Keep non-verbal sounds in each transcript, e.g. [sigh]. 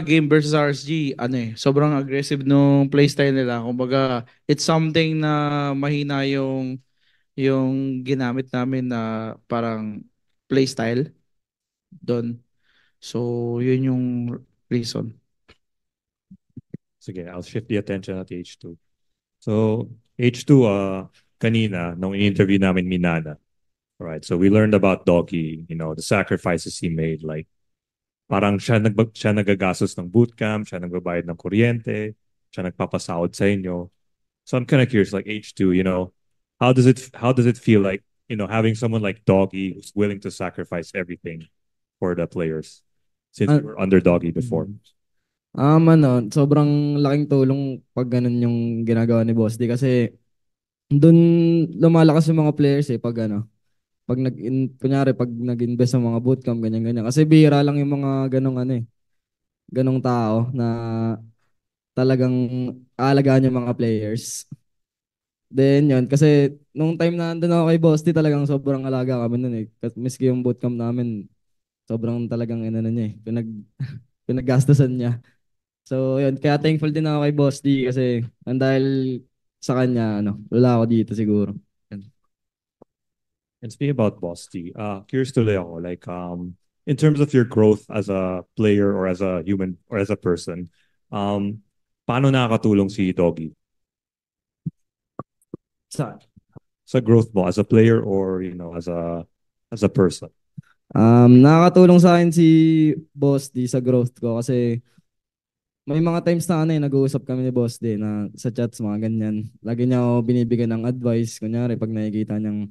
game versus RSG, ano eh, sobrang aggressive nung playstyle nila. Kumbaga, it's something na mahina yung yung ginamit namin na parang playstyle doon. So, yun yung reason. Sige, I'll shift the attention at H2. So, H2, uh, ah, kanina, nung in-interview namin ni Nana, right, so we learned about Doggy, you know, the sacrifices he made, like Parang siya, nag, siya nagagastos ng bootcamp, siya nagbabayad ng kuryente, siya nagpapasahod sa inyo. So I'm kind of curious, like H2, you know, how does it how does it feel like, you know, having someone like Doggy who's willing to sacrifice everything for the players since uh, ah, we were under Doggy before? Mm. Um, ano, sobrang laking tulong pag ganun yung ginagawa ni Boss Di kasi doon lumalakas yung mga players eh pag ano, pag nag in, kunyari pag nag-invest sa mga bootcamp ganyan ganyan kasi bihira lang yung mga ganong ano eh ganong tao na talagang aalagaan yung mga players. Then yun, kasi nung time na andun ako kay Bosti, talagang sobrang alaga kami noon eh. Kasi miski yung bootcamp namin, sobrang talagang inano niya eh. Pinag, [laughs] pinagastosan niya. So yun, kaya thankful din ako kay boss di kasi and dahil sa kanya, ano, wala ako dito siguro. And speaking about Bosti, uh, curious to ako, like um, in terms of your growth as a player or as a human or as a person, um, paano nakakatulong si Doggy? Sa? Sa growth mo as a player or you know as a as a person? Um, nakakatulong sa akin si Boss D sa growth ko kasi may mga times na ano eh, nag-uusap kami ni Boss D na sa chats mga ganyan. Lagi niya ako binibigyan ng advice. Kunyari, pag nakikita niyang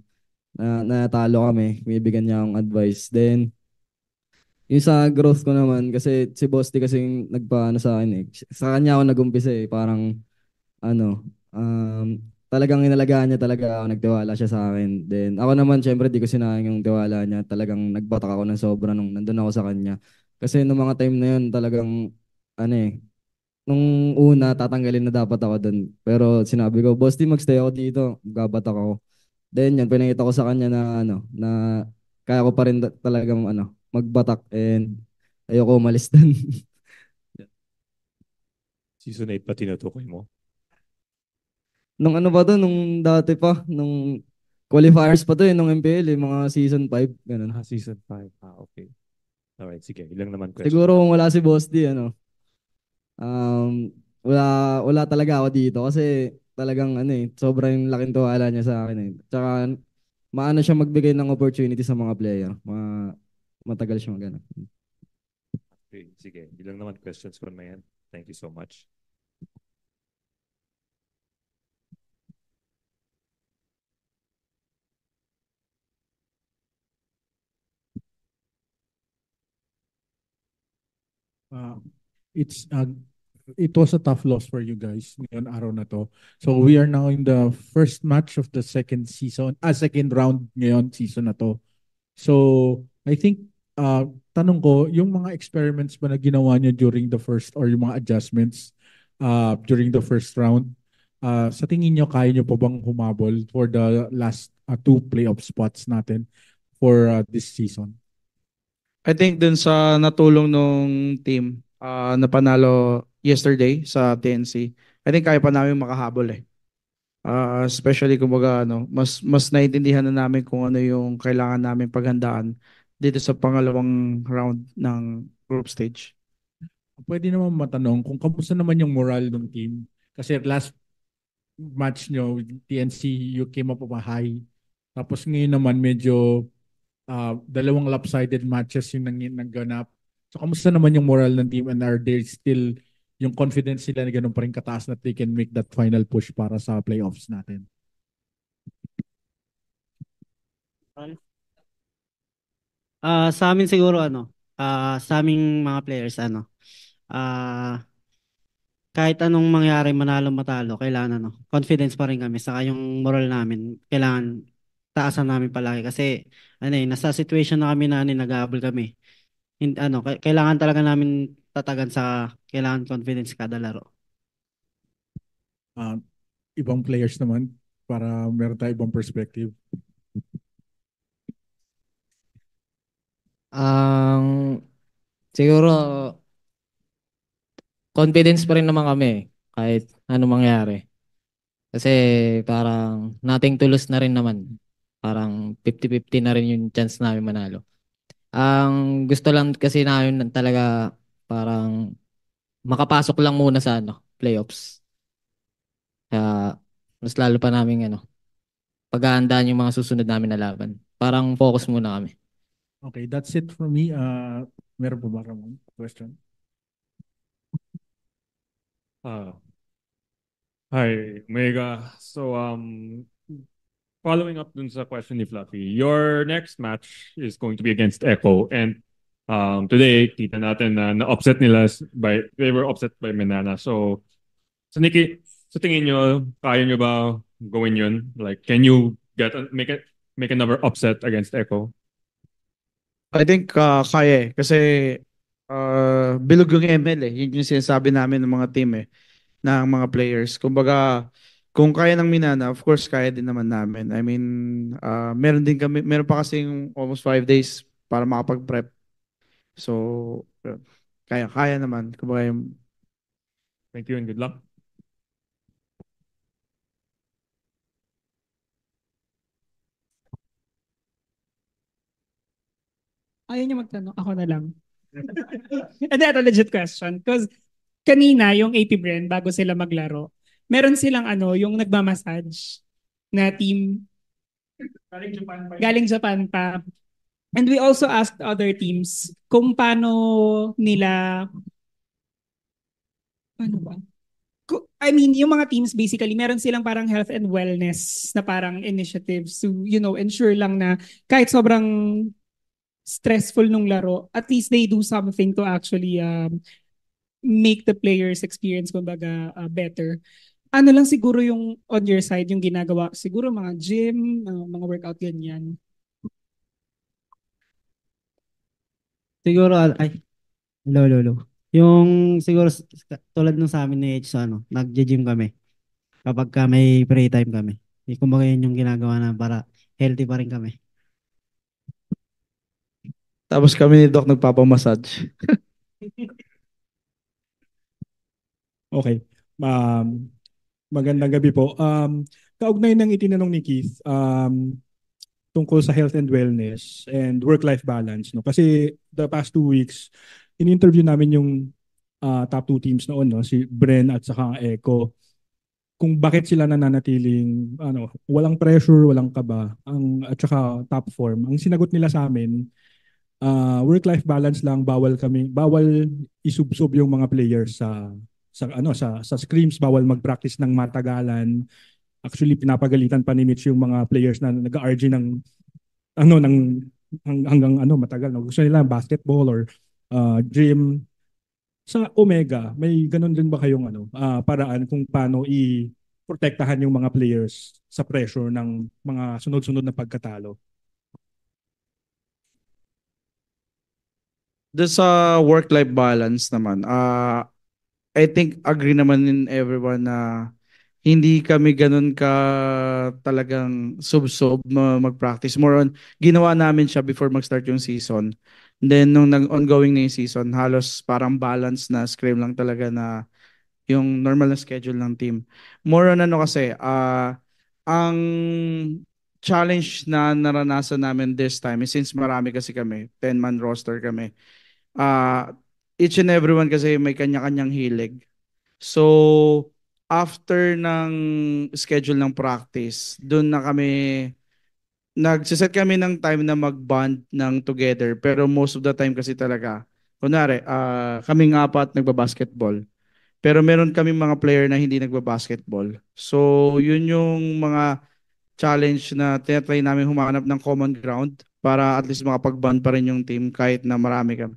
na natalo kami. Binibigyan niya akong advice. Then, yung sa growth ko naman, kasi si Boss D kasi nagpaano sa akin eh. Sa kanya ako nagumpisa eh. Parang, ano, um, talagang inalagaan niya talaga ako. Nagtiwala siya sa akin. Then, ako naman, syempre, di ko sinayang yung tiwala niya. Talagang nagbatak ako ng sobra nung nandun ako sa kanya. Kasi nung mga time na yun, talagang, ano eh, nung una, tatanggalin na dapat ako dun. Pero sinabi ko, Boss D, magstay ako dito. Gabat ako. Then yan, pinakita ko sa kanya na ano, na kaya ko pa rin talagang ano, magbatak and ayoko umalis din. [laughs] Season 8 pa tinutukoy mo? Nung ano ba to, nung dati pa, nung qualifiers pa to eh, nung MPL eh, mga season 5, ganun. Ah, season 5, ah, okay. Alright, sige, ilang naman question. Siguro kung wala si Boss D, ano, um, wala, wala talaga ako dito kasi talagang ano eh, sobrang laking tuwala niya sa akin eh. Tsaka maano siya magbigay ng opportunity sa mga player. Ma matagal siya magana. Okay, sige. Ilang naman questions from my end. Thank you so much. Uh, it's uh, it was a tough loss for you guys ngayon araw na to. So we are now in the first match of the second season, ah, second round ngayon season na to. So I think uh, tanong ko, yung mga experiments ba na ginawa niyo during the first or yung mga adjustments uh, during the first round, uh, sa tingin niyo kaya niyo pa bang humabol for the last uh, two playoff spots natin for uh, this season? I think dun sa natulong nung team, uh, panalo yesterday sa TNC. I think kaya pa namin makahabol eh. Uh, especially kumbaga ano, mas mas naiintindihan na namin kung ano yung kailangan namin paghandaan dito sa pangalawang round ng group stage. Pwede naman matanong kung kamusta naman yung moral ng team kasi last match nyo TNC you came up with a high tapos ngayon naman medyo uh, dalawang lopsided matches yung nang naganap. So kamusta naman yung moral ng team and are they still yung confidence nila na ganun pa rin kataas na they can make that final push para sa playoffs natin. Uh, sa amin siguro ano, uh, sa aming mga players ano, uh, kahit anong mangyari manalo matalo, kailangan ano, confidence pa rin kami saka yung moral namin kailangan taasan namin palagi kasi ano eh, nasa situation na kami na ano, eh, nag-aabol kami. In, ano, kailangan talaga namin tatagan sa kailangan confidence kada laro? Uh, ibang players naman para meron tayo ibang perspective. Ang um, siguro confidence pa rin naman kami eh, kahit ano mangyari. Kasi parang nating tulos na rin naman. Parang 50-50 na rin yung chance namin manalo. Ang gusto lang kasi namin talaga Parang makapasok lang muna sa ano, playoffs. Kaya mas lalo pa namin ano, pag-aandaan yung mga susunod namin na laban. Parang focus muna kami. Okay, that's it for me. Uh, meron pa ba Ramon? Question? Uh, hi, Mega. So, um, following up dun sa question ni Fluffy, your next match is going to be against Echo. And Um, today, kita natin na na-upset nila by, they were upset by Menana. So, so Nikki, sa so tingin nyo, kaya nyo ba gawin yun? Like, can you get, make, it, make another upset against Echo? I think uh, kaya eh. Kasi uh, bilog yung ML eh. Yun yung sinasabi namin ng mga team eh. Ng mga players. Kumbaga, kung kaya ng Minana, of course, kaya din naman namin. I mean, uh, meron din kami, meron pa kasi almost five days para makapag-prep. So, kaya, kaya naman. Kumbaga yung... Thank you and good luck. Ayaw niya magtanong. Ako na lang. And that's a legit question. Because kanina, yung AP Brand, bago sila maglaro, meron silang ano, yung nagmamassage na team. Galing Japan pa. Galing Japan pa. And we also asked other teams kung paano nila ano ba? I mean, yung mga teams basically, meron silang parang health and wellness na parang initiatives to, you know, ensure lang na kahit sobrang stressful nung laro, at least they do something to actually um, make the players experience, kumbaga, uh, better ano lang siguro yung on your side yung ginagawa siguro mga gym uh, mga workout ganyan Siguro, ah, ay, low, low, low. Yung siguro tulad nung sa amin ni H, so, ano, nagje-gym kami. Kapag ka may free time kami. Eh, Kumbaga yun yung ginagawa na para healthy pa rin kami. Tapos kami ni Doc nagpapamassage. [laughs] Okay. Um, magandang gabi po. Um, kaugnay ng itinanong ni Keith, um, tungkol sa health and wellness and work-life balance. No? Kasi the past two weeks, in-interview namin yung uh, top two teams noon, no? si Bren at saka Echo kung bakit sila nananatiling ano, walang pressure, walang kaba, ang at saka top form. Ang sinagot nila sa amin, uh, work-life balance lang, bawal kami, bawal isubsob yung mga players sa sa ano sa sa screams bawal mag-practice ng matagalan actually pinapagalitan pa ni Mitch yung mga players na nag-RG ng ano ng hang, hanggang ano matagal no gusto nila basketball or uh, gym sa Omega may ganun din ba kayong ano uh, paraan kung paano i protektahan yung mga players sa pressure ng mga sunod-sunod na pagkatalo Doon sa work-life balance naman, uh, I think agree naman in everyone na hindi kami ganun ka talagang sub-sub mag-practice. More on, ginawa namin siya before mag-start yung season. Then, nung nag-ongoing na yung season, halos parang balance na scrim lang talaga na yung normal na schedule ng team. More on ano kasi, uh, ang challenge na naranasan namin this time, eh, since marami kasi kami, 10-man roster kami, uh, each and everyone kasi may kanya-kanyang hilig. So, after ng schedule ng practice, doon na kami nagsiset kami ng time na mag-bond ng together. Pero most of the time kasi talaga, kunwari, uh, ah, kaming apat nagba-basketball. Pero meron kaming mga player na hindi nagba-basketball. So, yun yung mga challenge na tinatry namin humanap ng common ground para at least makapag-bond pa rin yung team kahit na marami kami.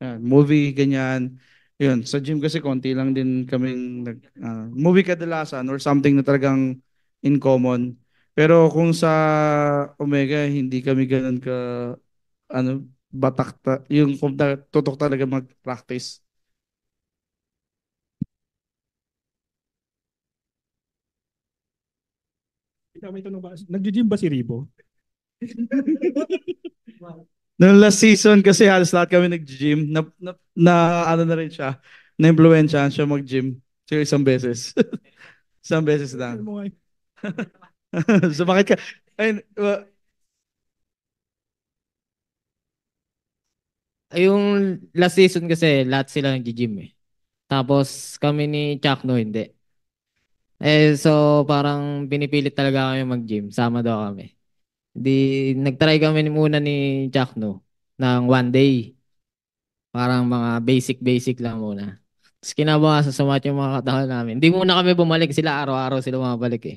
Yan, movie, ganyan yun, sa gym kasi konti lang din kaming nag uh, movie kadalasan or something na talagang in common. Pero kung sa Omega hindi kami ganoon ka ano batak ta, yung tutok talaga mag-practice. May tanong ba? Nag-gym ba si Ribo? [laughs] Noong last season kasi halos lahat kami nag-gym. Na, na, na ano na rin siya. na influensya siya mag-gym. Siguro isang beses. [laughs] isang beses lang. [laughs] so bakit ka? Ayun, well, yung last season kasi lahat sila nag-gym eh. Tapos kami ni Chuck no hindi. Eh so parang binipilit talaga kami mag-gym. Sama daw kami. Di, nagtry kami muna ni Jack, no? Ng one day. Parang mga basic-basic lang muna. Tapos sa sumat yung mga katawan namin. Hindi muna kami bumalik. Sila araw-araw sila bumabalik eh.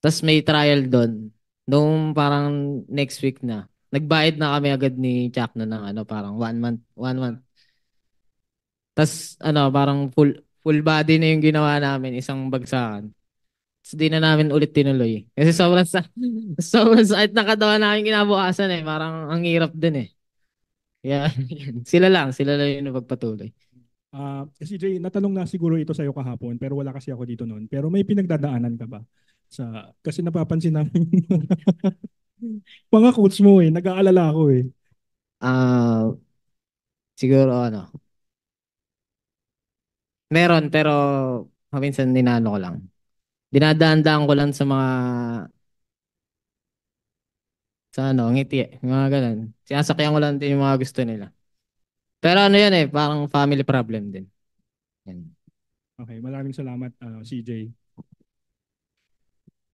Tapos may trial doon. Noong parang next week na. Nagbayad na kami agad ni Jack no ng ano, parang one month. One month. Tapos ano, parang full, full body na yung ginawa namin. Isang bagsakan di na namin ulit tinuloy. Kasi sobrang sa [laughs] sobrang sakit na katawan namin kinabukasan eh. Parang ang hirap din eh. Yeah. [laughs] sila lang, sila lang yung pagpatuloy. Uh, ah, CJ, natanong na siguro ito sa'yo kahapon pero wala kasi ako dito noon. Pero may pinagdadaanan ka ba? Sa, kasi napapansin namin [laughs] mga coach mo eh. Nag-aalala ako eh. Ah, uh, siguro ano. Meron pero paminsan ninano ko lang dinadaan-daan ko lang sa mga sa ano, ngiti, mga ganun. Sinasakyan ko lang din yung mga gusto nila. Pero ano yan eh, parang family problem din. Yan. Okay, maraming salamat uh, ah, CJ.